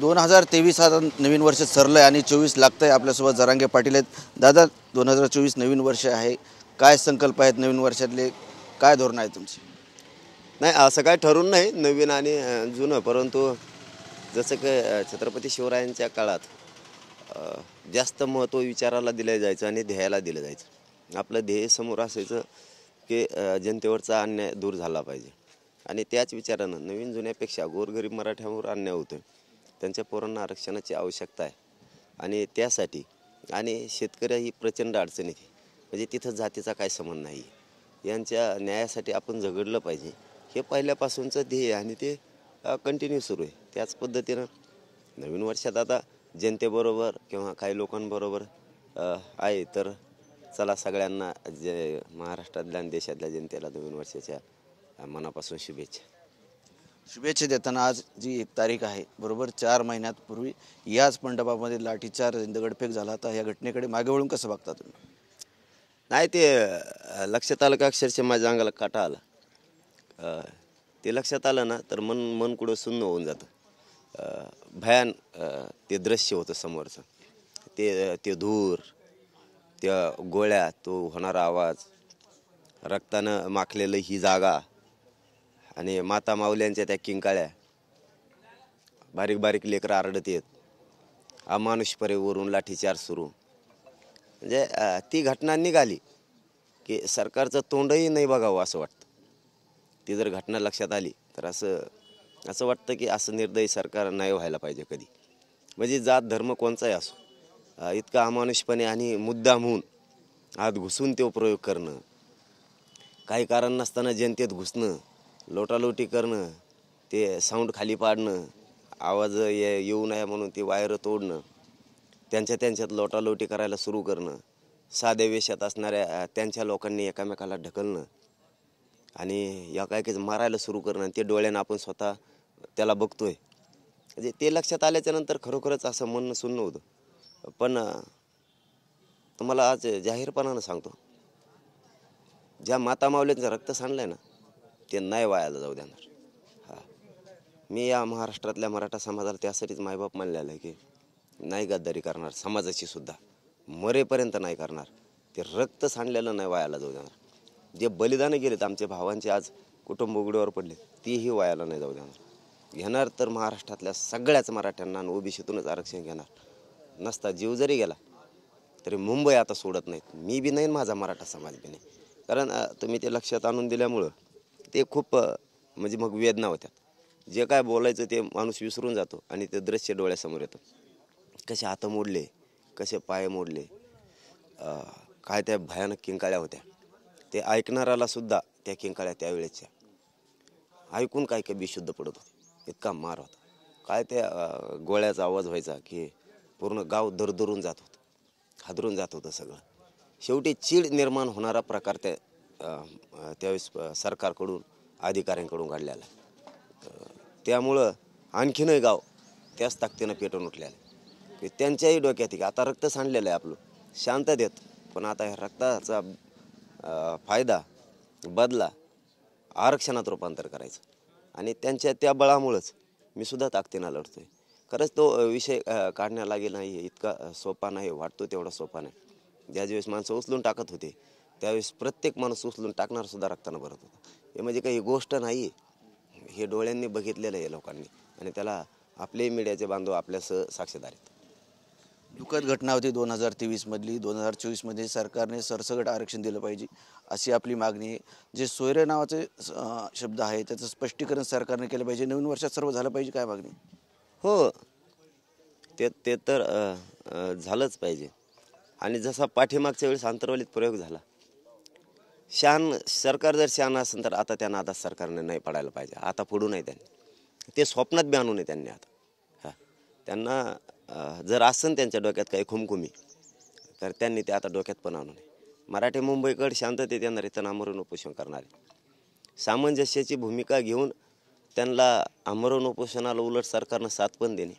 दोन हजार तेवीस हा नवीन वर्ष सरलं आहे आणि चोवीस लागतं आहे आपल्यासोबत जरांगे पाटील आहेत दादा दोन हजार चोवीस नवीन वर्ष आहे काय संकल्प आहेत नवीन वर्षातले काय धोरणं आहे तुमची नाही असं काय ठरून नाही नवीन आणि जुनं परंतु जसं की छत्रपती शिवरायांच्या काळात जास्त महत्त्व विचाराला दिलं जायचं आणि ध्येयाला दिलं जायचं आपलं ध्येय समोर असायचं की जनतेवरचा अन्याय दूर झाला पाहिजे आणि त्याच विचारानं नवीन जुन्यापेक्षा गोरगरीब मराठ्यांवर अन्याय होतोय त्यांच्या पोरांना आरक्षणाची आवश्यकता आहे आणि त्यासाठी आणि शेतकऱ्या ही प्रचंड अडचणीत आहे म्हणजे तिथं जातीचा काय संबंध नाही यांच्या न्यायासाठी आपण झगडलं पाहिजे हे पहिल्यापासूनचं ध्येय आणि ते कंटिन्यू सुरू आहे त्याच पद्धतीनं नवीन वर्षात आता जनतेबरोबर किंवा काही लोकांबरोबर आहे तर चला सगळ्यांना जे महाराष्ट्रातल्या आणि देशातल्या जनतेला नवीन वर्षाच्या मनापासून शुभेच्छा शुभेच्छा देताना आज जी एक तारीख आहे बरोबर चार महिन्यापूर्वी याच मंडपामध्ये लाठीचार दगडफेक झाला होता या घटनेकडे मागे वळून कसं बघता तुम्ही नाही ते लक्षात आलं का अक्षरशः माझ्या अंगाला काटा आला ते लक्षात आलं ना तर मन मन कुठं सुन्न होऊन जातं भयान ते दृश्य होतं समोरचं ते ते धूर त्या गोळ्या तो होणारा आवाज रक्तानं माखलेलं ही जागा आणि माता माऊल्यांच्या त्या किंकाळ्या बारीक बारीक लेकरं आरडत येत वरून लाठीचार सुरू म्हणजे ती घटना निघाली की सरकारचं तोंडही नाही बघावं असं वाटतं ती जर घटना लक्षात आली तर असं असं वाटतं की असं निर्दयी सरकार नाही व्हायला पाहिजे कधी म्हणजे जात धर्म कोणचाही असो इतका अमानुषपणे आणि मुद्दाम होऊन आत घुसून तो प्रयोग करणं काही कारण नसताना जनतेत घुसणं लोटालोटी करणं ते साऊंड खाली पाडणं आवाज ये येऊ नये म्हणून ती वायर तोडणं त्यांच्या त्यांच्यात लोटालोटी करायला सुरू करणं साध्या वेशात असणाऱ्या त्यांच्या लोकांनी एकामेकाला ढकलणं आणि एकाएकीच मारायला सुरू करणं आणि ते डोळ्यानं आपण स्वतः त्याला बघतोय म्हणजे ते लक्षात आल्याच्यानंतर खरोखरच असं म्हणणं सुन्न होतं पण तुम्हाला आज जाहीरपणानं सांगतो ज्या माता मावल्यांचं रक्त सांडलं आहे ना ते नाही वायाला जाऊ देणार हां मी या महाराष्ट्रातल्या मराठा समाजाला त्यासाठीच मायबाप म्हणले आहे की नाही गद्दारी करणार समाजाची सुद्धा मरेपर्यंत नाही करणार ते रक्त सांडलेलं नाही वायाला जाऊ देणार जे बलिदानं गेलेत आमचे भावांचे आज कुटुंब उघडीवर पडले तेही वायाला नाही जाऊ देणार घेणार तर महाराष्ट्रातल्या सगळ्याच मराठ्यांना आणि ओबीसीतूनच आरक्षण घेणार नसता जीव जरी गेला तरी मुंबई आता सोडत नाहीत मी बी नाही माझा मराठा समाज बी नाही कारण तुम्ही ते लक्षात आणून दिल्यामुळं ते खूप म्हणजे मग वेदना होत्या जे काय बोलायचं ते माणूस विसरून जातो आणि ते दृश्य डोळ्यासमोर येतं कसे हात मोडले कसे पाय मोडले काय त्या भयानक किंकाळ्या होत्या ते ऐकणाऱ्याला सुद्धा त्या किंकाळ्या त्यावेळेच्या ऐकून काय काय बिशुद्ध पडत होते इतका मार होता काय त्या गोळ्याचा आवाज व्हायचा की पूर्ण गाव दरदरून जात होतं हादरून जात होतं सगळं शेवटी चीड निर्माण होणारा प्रकार त्या त्यावेळेस सरकारकडून अधिकाऱ्यांकडून घडलेला त्यामुळं आणखीनही गाव त्याच ताकदीनं पेटून उठले की त्यांच्याही डोक्यात की आता रक्त सांडलेलं आहे आपलं शांत देत पण आता ह्या रक्ताचा फायदा बदला आरक्षणात रूपांतर करायचं आणि त्यांच्या त्या बळामुळंच मी सुद्धा ताकदीनं लढतोय खरंच तो विषय लागेल नाही इतका सोपा नाही वाटतो तेवढा सोपा नाही ज्या दिवस माणसं उचलून टाकत होते त्यावेळेस प्रत्येक माणूस उचलून टाकणारसुद्धा रक्तानं भरत होता हे म्हणजे काही गोष्ट नाही हे डोळ्यांनी बघितलेलं आहे लोकांनी आणि त्याला आपले मीडियाचे बांधव आपल्या स साक्षीदार आहेत दुःखद घटना होती दोन हजार तेवीसमधली दोन हजार चोवीसमध्ये सरकारने सरसगट आरक्षण दिलं पाहिजे अशी आपली मागणी आहे जे सोयरे नावाचे शब्द आहे त्याचं स्पष्टीकरण सरकारने केलं पाहिजे नवीन वर्षात सर्व झालं पाहिजे काय मागणी हो ते ते तर झालंच पाहिजे आणि जसा पाठीमागच्या वेळेस आंतरवालीत प्रयोग झाला शान सरकार जर शान असेल तर आता त्यांना आता सरकारने नाही पडायला पाहिजे आता पुढू नये त्यांनी ते स्वप्नात बी आणू नये त्यांनी आता हां त्यांना जर असेल त्यांच्या डोक्यात काही खुमखुमी तर त्यांनी ते आता डोक्यात पण आणू नये मराठी मुंबईकड शांततेत येणारे त्यांना उपोषण करणारे सामंजस्याची भूमिका घेऊन त्यांना आमरण उपोषणाला उलट सरकारनं साथ पण देणे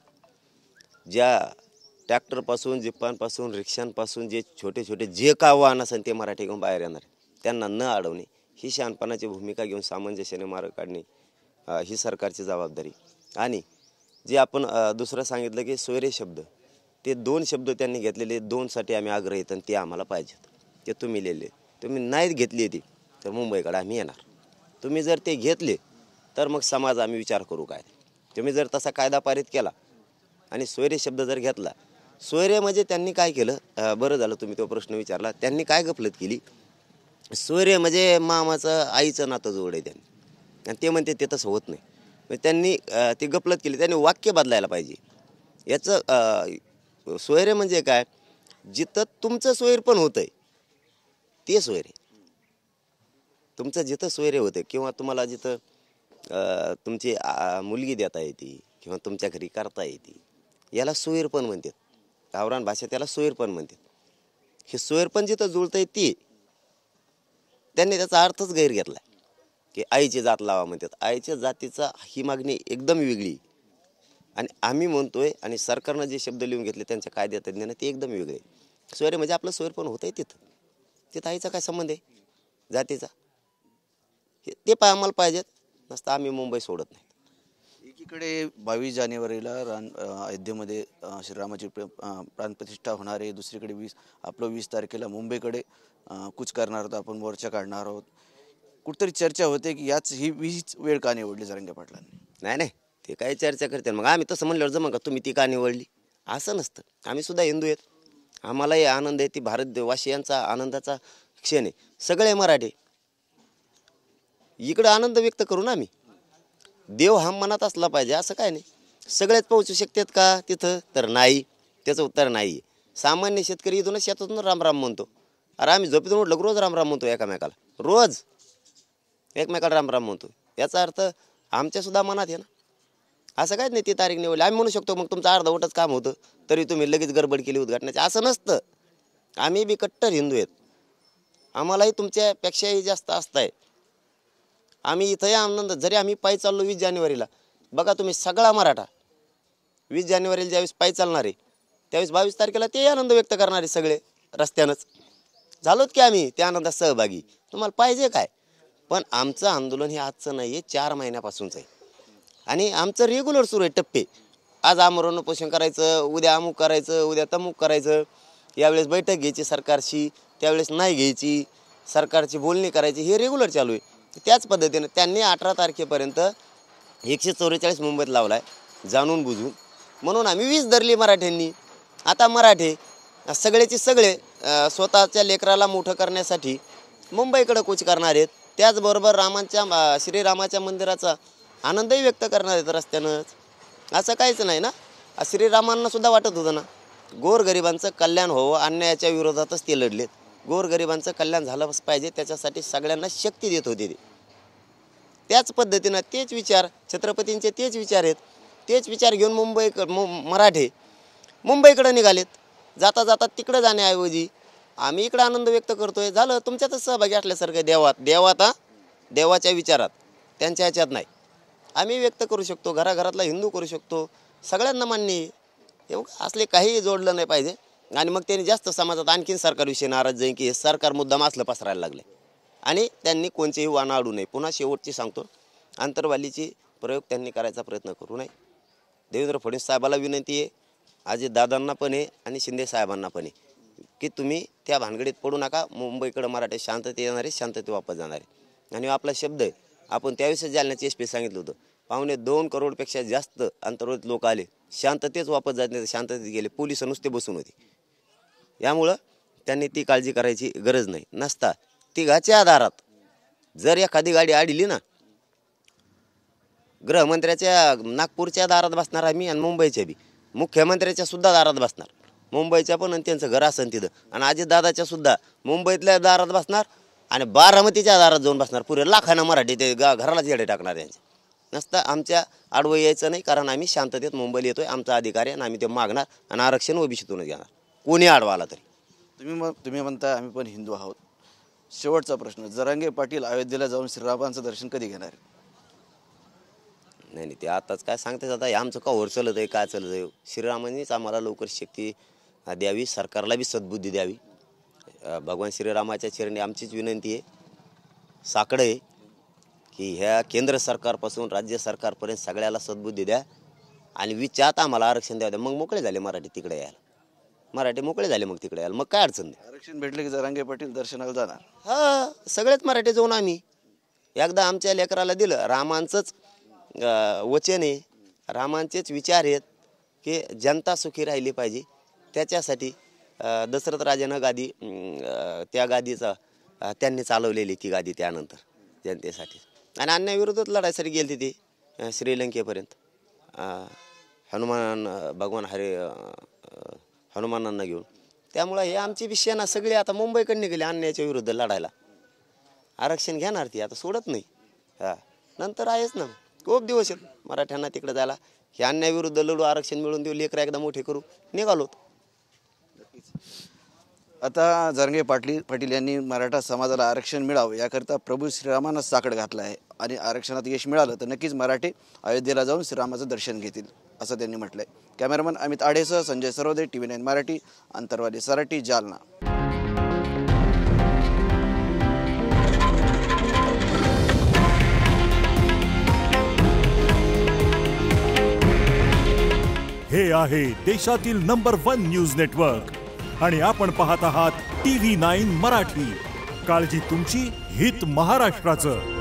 ज्या ट्रॅक्टरपासून जिप्पांपासून रिक्षांपासून जे छोटे छोटे जे का वाहन असेल ते मराठी घेऊन बाहेर येणार त्यांना न अडवणे ही शहाणपणाची भूमिका घेऊन सामंजस्याने मार्ग काढणे ही सरकारची जबाबदारी आणि जे आपण दुसरं सांगितलं की सोयरे शब्द ते दोन शब्द त्यांनी घेतलेले दोनसाठी आम्ही आग्रहित आणि ते आम्हाला पाहिजेत ते तुम्ही लिहिले तुम्ही नाहीत घेतली ती तर मुंबईकडे आम्ही येणार तुम्ही जर ते घेतले तर मग समाज आम्ही विचार करू काय तुम्ही जर तसा कायदा पारित केला आणि सोयरे शब्द जर घेतला सोयरे म्हणजे त्यांनी काय केलं बरं झालं तुम्ही तो प्रश्न विचारला त्यांनी काय गफलत केली सूर्य म्हणजे मामाचं आईचं नातं जोड आहे त्यांनी आणि ते म्हणते ते तसं होत नाही म्हणजे त्यांनी ती गपलत केली त्यांनी वाक्य बदलायला पाहिजे याचं सोयरे म्हणजे काय जिथं तुमचं सोयर पण होतं आहे ते सोयरे तुमचं जिथं सोयरे होतं किंवा तुम्हाला जिथं तुमची मुलगी देता येते किंवा तुमच्या घरी करता येते याला सोयर पण म्हणतात गावरान भाषा त्याला सोयर पण म्हणतात हे सोयर पण जिथं जुळत आहे ती त्यांनी त्याचा अर्थच गैर घेतला की आईची जात लावा म्हणतात आईच्या जातीचा ही मागणी एकदम वेगळी आणि आम्ही म्हणतोय आणि सरकारनं जे शब्द लिहून घेतले त्यांच्या कायद्या तज्ज्ञानं ते एकदम वेगळे सोयरे म्हणजे आपलं सोयर पण होत आहे तिथं तिथं आईचा काय संबंध आहे जातीचा ते पाय आम्हाला पाहिजेत नसतं आम्ही मुंबई सोडत नाही इकडे बावीस जानेवारीला रान अयोध्येमध्ये श्रीरामाची प्राणप्रतिष्ठा होणार आहे दुसरीकडे वीस आपलं वीस तारखेला मुंबईकडे कूच करणार आहोत आपण मोर्चा काढणार आहोत कुठतरी चर्चा होते की याच ही वेळ का निवडली जरंगे पाटलांनी नाही नाही ते काय चर्चा करते मग आम्ही तसं म्हणल्यावर जमा का तुम्ही ती का निवडली असं नसतं आम्ही सुद्धा हिंदू आहेत आम्हालाही आनंद आहे ती भारत यांचा आनंदाचा क्षण आहे सगळे मराठी इकडं आनंद व्यक्त करू ना आम्ही देव हा मनात असला पाहिजे असं काय नाही सगळ्यात पोहोचू शकतात का तिथं तर नाही त्याचं उत्तर नाही सामान्य शेतकरी इथूनच शेतातून रामराम म्हणतो अरे आम्ही झोपेतून उठलो रोज रामराम म्हणतो एकामेकाला रोज एकमेकाला रामराम म्हणतो याचा अर्थ आमच्यासुद्धा मनात आहे ना असं काहीच नाही ती तारीख निवडली आम्ही म्हणू शकतो मग तुमचं अर्धवटच काम होतं तरी तुम्ही लगेच गडबड केली उद्घाटनाची असं नसतं आम्ही बी कट्टर हिंदू आहेत आम्हालाही तुमच्यापेक्षाही जास्त आहे आम्ही इथंही आनंद जरी आम्ही पायी चाललो वीस जानेवारीला बघा तुम्ही सगळा मराठा वीस जानेवारीला ज्यावेळेस पायी चालणार आहे त्यावेळेस बावीस तारखेला ते आनंद व्यक्त करणारे सगळे रस्त्यानंच झालोत की आम्ही त्या आनंदात सहभागी तुम्हाला पाहिजे काय पण आमचं आंदोलन हे आजचं नाही आहे चार महिन्यापासूनच आहे आणि आमचं रेग्युलर सुरू आहे टप्पे आज आमरण उपोषण करायचं उद्या अमुक करायचं उद्या तमुक करायचं यावेळेस बैठक घ्यायची सरकारशी त्यावेळेस नाही घ्यायची सरकारची बोलणी करायची हे रेग्युलर चालू आहे त्याच पद्धतीनं त्यांनी अठरा तारखेपर्यंत एकशे चौवेचाळीस मुंबईत लावला आहे जाणून बुजून म्हणून आम्ही वीज धरली मराठ्यांनी आता मराठे सगळेचे सगळे स्वतःच्या लेकराला मोठं करण्यासाठी मुंबईकडं कूच करणार आहेत त्याचबरोबर रामांच्या श्रीरामाच्या मंदिराचा आनंदही व्यक्त करणार आहेत रस्त्यानंच असं काहीच नाही ना श्रीरामांनासुद्धा वाटत होतं ना गोरगरिबांचं कल्याण व्हावं अन्यायाच्या विरोधातच ते लढलेत गोरगरिबांचं कल्याण झालं पाहिजे त्याच्यासाठी सगळ्यांना शक्ती देत होती ते त्याच पद्धतीनं तेच विचार छत्रपतींचे तेच विचार आहेत तेच विचार घेऊन मुंबई मराठे मुंबईकडं निघालेत जाता जाता तिकडं जाण्याऐवजी आम्ही इकडं आनंद व्यक्त करतोय झालं तुमच्यातच सहभागी असल्यासारखं देवात देवात हा देवाच्या विचारात त्यांच्या ह्याच्यात नाही आम्ही व्यक्त करू शकतो घराघरातला हिंदू करू शकतो सगळ्यांना मान्य आहे असले काहीही जोडलं नाही पाहिजे आणि मग त्यांनी जास्त समाजात आणखीन सरकारविषयी नाराज जाईन की हे सरकार मुद्दा असलं पसरायला लागले आणि त्यांनी कोणचेही वाणं आडू नये पुन्हा शेवटची सांगतो आंतरवालीची प्रयोग त्यांनी करायचा प्रयत्न करू नये देवेंद्र फडणवीस साहेबाला विनंती आहे दादांना पण आहे आणि शिंदे साहेबांना पण आहे की तुम्ही त्या भानगडीत पडू नका मुंबईकडं मराठी शांतते येणारे शांतते वापस जाणारे आणि आपला शब्द आहे आपण त्याविषयी जालण्याचे एस पी सांगितलं होतं पाहुणे दोन करोडपेक्षा जास्त अंतर्गत लोक आले शांततेच वापस जात नाही शांततेत गेले पोलिस नुसते बसून होते यामुळं त्यांनी ती काळजी करायची गरज नाही नसता तिघाच्या आधारात जर एखादी गाडी आडली ना गृहमंत्र्याच्या नागपूरच्या दारात बसणार आम्ही आणि मुंबईच्या बी मुख्यमंत्र्याच्या सुद्धा दारात बसणार मुंबईच्या पण आणि त्यांचं घर असेल तिथं आणि अजितदादाच्या सुद्धा मुंबईतल्या दारात बसणार आणि बारामतीच्या दारात जाऊन बसणार पुरे लाखानं मराठी ते गा घरालाच येडे टाकणार यांचे नसता आमच्या आडवं यायचं नाही कारण आम्ही शांततेत मुंबईला येतोय आमचा अधिकार आहे आणि आम्ही ते मागणार आणि आरक्षण ओबीसीतूनच घेणार कोणी आडवा आला तरी तुम्ही मग तुम्ही म्हणता आम्ही पण हिंदू आहोत शेवटचा प्रश्न जरांगे पाटील अयोध्येला जाऊन श्रीरामांचं दर्शन कधी घेणार नाही नाही ते आताच काय सांगते आता हे आमचं का वर चालत आहे काय चालत आहे श्रीरामांनीच आम्हाला लवकर शक्ती द्यावी सरकारला बी सद्बुद्धी द्यावी भगवान श्रीरामाच्या चरणी आमचीच विनंती आहे साकडं आहे की ह्या केंद्र सरकारपासून राज्य सरकारपर्यंत सगळ्याला सद्बुद्धी द्या आणि विचारात आम्हाला आरक्षण द्या मग मोकळे झाले मराठी तिकडे यायला मराठी मोकळे झाले मग तिकडे यायला मग काय अडचण नाही आरक्षण भेटले की जरांगे पाटील दर्शनाला जाणार हा सगळेच मराठी जाऊन आम्ही एकदा आमच्या लेकराला दिलं रामांचंच वचन आहे रामांचेच विचार आहेत की जनता सुखी राहिली पाहिजे त्याच्यासाठी दशरथ राजानं गादी त्या गादीचा त्यांनी चालवलेली ती गादी त्यानंतर जनतेसाठी आणि अन्याविरोधात लढाईसाठी गेली ती श्रीलंकेपर्यंत हनुमान भगवान हरे हनुमानांना घेऊन त्यामुळं हे आमची विषय सेना सगळी आता मुंबईकडे निघाली अन्यायाच्या विरुद्ध लढायला आरक्षण घेणार ती आता सोडत नाही हां नंतर आहेच ना खूप दिवस आहेत मराठ्यांना तिकडे जायला हे अन्यायाविरुद्ध लढू आरक्षण मिळून देऊ लेकरं एकदा मोठे करू निघालो आता जरंगे पाटील पाटील यांनी मराठा समाजाला आरक्षण मिळावं याकरिता प्रभू श्रीरामानंच साकड घातला आहे आणि आरक्षणात यश मिळालं तर नक्कीच मराठी अयोध्येला जाऊन श्रीरामाचं दर्शन घेतील असं त्यांनी म्हटलंय कॅमेरामन अमित आढेसह Sanjay Sarode T V nine Marathi Antarwadi Sarati Jalna हे आहे देशातील नंबर वन न्यूज नेटवर्क आणि आपण पाहत आहात टी व्ही नाईन मराठी काळजी तुमची हित महाराष्ट्राचं